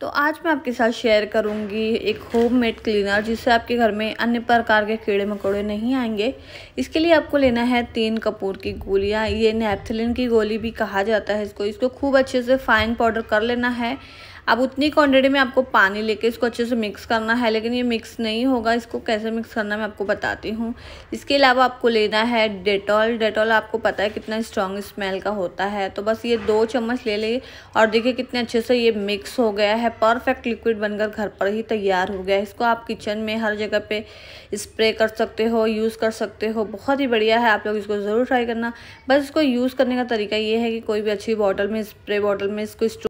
तो आज मैं आपके साथ शेयर करूंगी एक होम मेड क्लीनर जिससे आपके घर में अन्य प्रकार के कीड़े मकोड़े नहीं आएंगे इसके लिए आपको लेना है तीन कपूर की गोलियाँ ये नेपथलिन की गोली भी कहा जाता है इसको इसको खूब अच्छे से फाइन पाउडर कर लेना है अब उतनी क्वान्टिटी में आपको पानी लेके इसको अच्छे से मिक्स करना है लेकिन ये मिक्स नहीं होगा इसको कैसे मिक्स करना मैं आपको बताती हूँ इसके अलावा आपको लेना है डेटॉल डेटॉल आपको पता है कितना स्ट्रॉन्ग स्मेल का होता है तो बस ये दो चम्मच ले लें और देखिए कितने अच्छे से ये मिक्स हो गया है परफेक्ट लिक्विड बनकर घर पर ही तैयार हो गया है इसको आप किचन में हर जगह पर स्प्रे कर सकते हो यूज़ कर सकते हो बहुत ही बढ़िया है आप लोग इसको ज़रूर ट्राई करना बस इसको यूज़ करने का तरीका ये है कि कोई भी अच्छी बॉटल में स्प्रे बॉटल में इसको